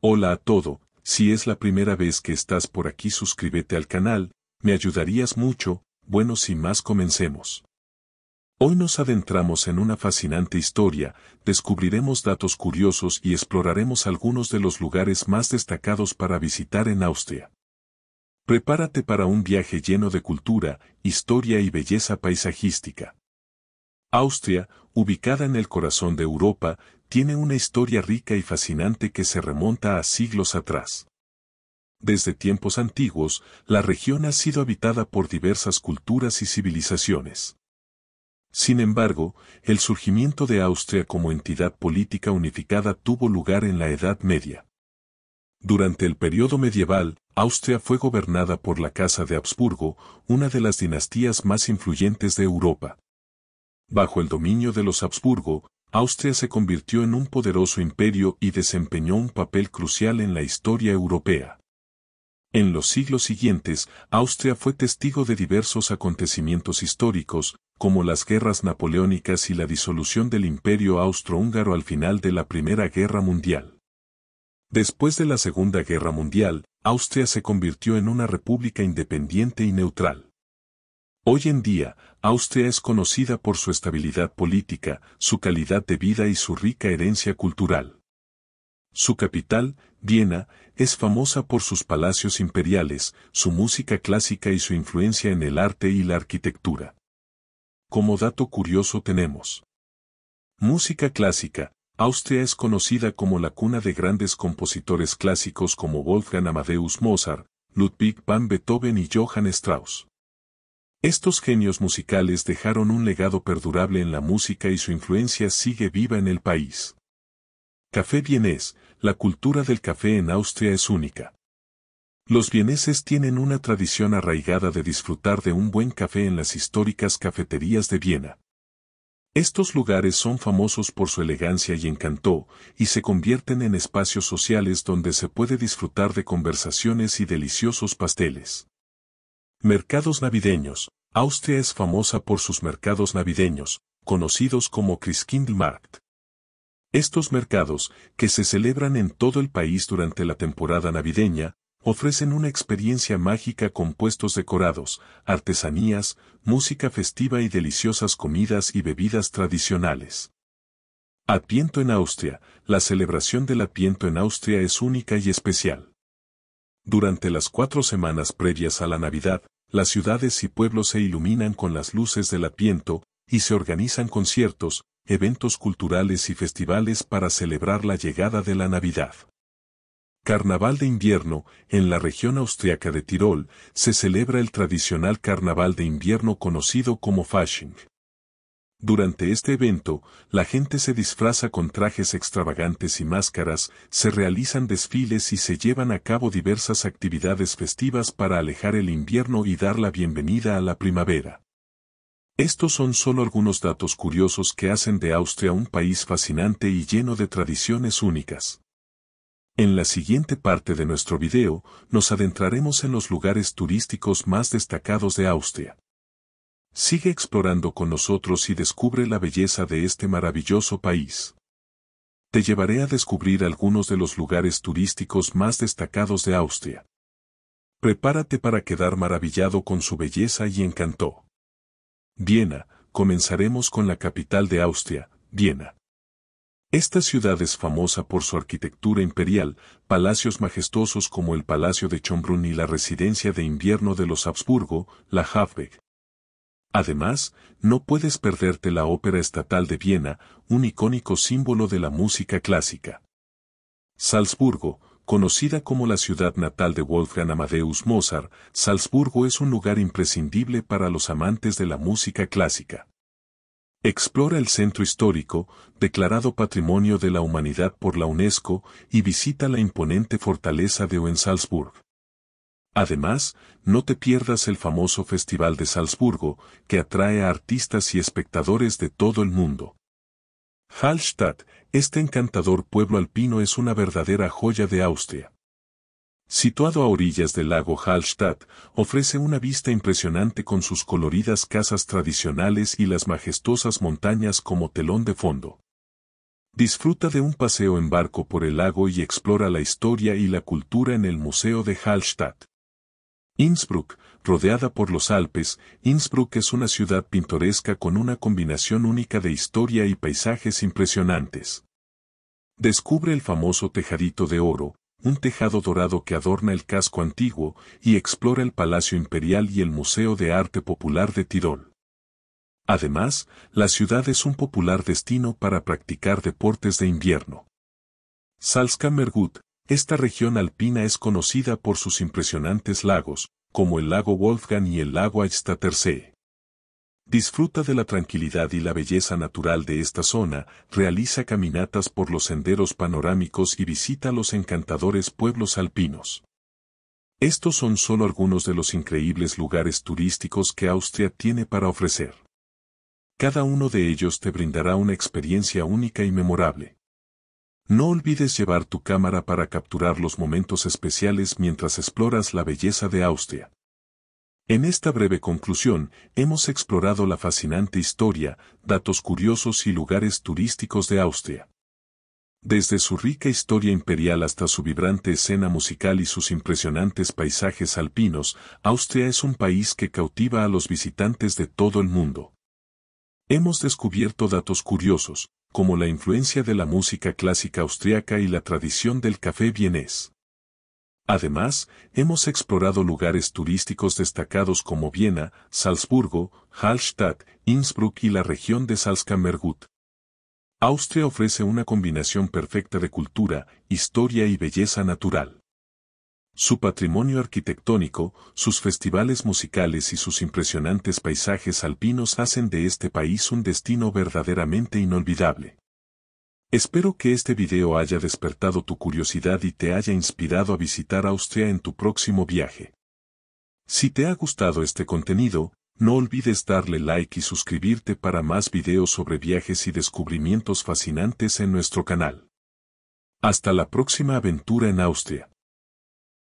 Hola a todo, si es la primera vez que estás por aquí suscríbete al canal, me ayudarías mucho, bueno sin más comencemos. Hoy nos adentramos en una fascinante historia, descubriremos datos curiosos y exploraremos algunos de los lugares más destacados para visitar en Austria. Prepárate para un viaje lleno de cultura, historia y belleza paisajística. Austria, ubicada en el corazón de Europa, tiene una historia rica y fascinante que se remonta a siglos atrás. Desde tiempos antiguos, la región ha sido habitada por diversas culturas y civilizaciones. Sin embargo, el surgimiento de Austria como entidad política unificada tuvo lugar en la Edad Media. Durante el periodo medieval, Austria fue gobernada por la Casa de Habsburgo, una de las dinastías más influyentes de Europa. Bajo el dominio de los Habsburgo, Austria se convirtió en un poderoso imperio y desempeñó un papel crucial en la historia europea. En los siglos siguientes, Austria fue testigo de diversos acontecimientos históricos, como las guerras napoleónicas y la disolución del imperio austrohúngaro al final de la Primera Guerra Mundial. Después de la Segunda Guerra Mundial, Austria se convirtió en una república independiente y neutral. Hoy en día, Austria es conocida por su estabilidad política, su calidad de vida y su rica herencia cultural. Su capital, Viena, es famosa por sus palacios imperiales, su música clásica y su influencia en el arte y la arquitectura. Como dato curioso tenemos. Música clásica. Austria es conocida como la cuna de grandes compositores clásicos como Wolfgang Amadeus Mozart, Ludwig van Beethoven y Johann Strauss. Estos genios musicales dejaron un legado perdurable en la música y su influencia sigue viva en el país. Café vienés, la cultura del café en Austria es única. Los vieneses tienen una tradición arraigada de disfrutar de un buen café en las históricas cafeterías de Viena. Estos lugares son famosos por su elegancia y encanto, y se convierten en espacios sociales donde se puede disfrutar de conversaciones y deliciosos pasteles. Mercados navideños. Austria es famosa por sus mercados navideños, conocidos como Christkindlmarkt. Estos mercados, que se celebran en todo el país durante la temporada navideña, ofrecen una experiencia mágica con puestos decorados, artesanías, música festiva y deliciosas comidas y bebidas tradicionales. Apiento en Austria, la celebración del apiento en Austria es única y especial. Durante las cuatro semanas previas a la Navidad, las ciudades y pueblos se iluminan con las luces del apiento y se organizan conciertos, eventos culturales y festivales para celebrar la llegada de la Navidad. Carnaval de invierno, en la región austriaca de Tirol, se celebra el tradicional carnaval de invierno conocido como Fasching. Durante este evento, la gente se disfraza con trajes extravagantes y máscaras, se realizan desfiles y se llevan a cabo diversas actividades festivas para alejar el invierno y dar la bienvenida a la primavera. Estos son solo algunos datos curiosos que hacen de Austria un país fascinante y lleno de tradiciones únicas. En la siguiente parte de nuestro video, nos adentraremos en los lugares turísticos más destacados de Austria. Sigue explorando con nosotros y descubre la belleza de este maravilloso país. Te llevaré a descubrir algunos de los lugares turísticos más destacados de Austria. Prepárate para quedar maravillado con su belleza y encantó. Viena, comenzaremos con la capital de Austria, Viena. Esta ciudad es famosa por su arquitectura imperial, palacios majestuosos como el Palacio de Chombrun y la residencia de invierno de los Habsburgo, la Hafbeck, Además, no puedes perderte la Ópera Estatal de Viena, un icónico símbolo de la música clásica. Salzburgo, conocida como la ciudad natal de Wolfgang Amadeus Mozart, Salzburgo es un lugar imprescindible para los amantes de la música clásica. Explora el centro histórico, declarado Patrimonio de la Humanidad por la UNESCO, y visita la imponente fortaleza de Salzburg. Además, no te pierdas el famoso Festival de Salzburgo, que atrae a artistas y espectadores de todo el mundo. Hallstatt, este encantador pueblo alpino es una verdadera joya de Austria. Situado a orillas del lago Hallstatt, ofrece una vista impresionante con sus coloridas casas tradicionales y las majestuosas montañas como telón de fondo. Disfruta de un paseo en barco por el lago y explora la historia y la cultura en el Museo de Hallstatt. Innsbruck, rodeada por los Alpes, Innsbruck es una ciudad pintoresca con una combinación única de historia y paisajes impresionantes. Descubre el famoso tejadito de oro, un tejado dorado que adorna el casco antiguo, y explora el Palacio Imperial y el Museo de Arte Popular de Tirol. Además, la ciudad es un popular destino para practicar deportes de invierno. Salzkammergut, esta región alpina es conocida por sus impresionantes lagos, como el lago Wolfgang y el lago Eichstättersee. Disfruta de la tranquilidad y la belleza natural de esta zona, realiza caminatas por los senderos panorámicos y visita los encantadores pueblos alpinos. Estos son solo algunos de los increíbles lugares turísticos que Austria tiene para ofrecer. Cada uno de ellos te brindará una experiencia única y memorable. No olvides llevar tu cámara para capturar los momentos especiales mientras exploras la belleza de Austria. En esta breve conclusión, hemos explorado la fascinante historia, datos curiosos y lugares turísticos de Austria. Desde su rica historia imperial hasta su vibrante escena musical y sus impresionantes paisajes alpinos, Austria es un país que cautiva a los visitantes de todo el mundo. Hemos descubierto datos curiosos, como la influencia de la música clásica austriaca y la tradición del café vienés. Además, hemos explorado lugares turísticos destacados como Viena, Salzburgo, Hallstatt, Innsbruck y la región de Salzkammergut. Austria ofrece una combinación perfecta de cultura, historia y belleza natural. Su patrimonio arquitectónico, sus festivales musicales y sus impresionantes paisajes alpinos hacen de este país un destino verdaderamente inolvidable. Espero que este video haya despertado tu curiosidad y te haya inspirado a visitar Austria en tu próximo viaje. Si te ha gustado este contenido, no olvides darle like y suscribirte para más videos sobre viajes y descubrimientos fascinantes en nuestro canal. Hasta la próxima aventura en Austria.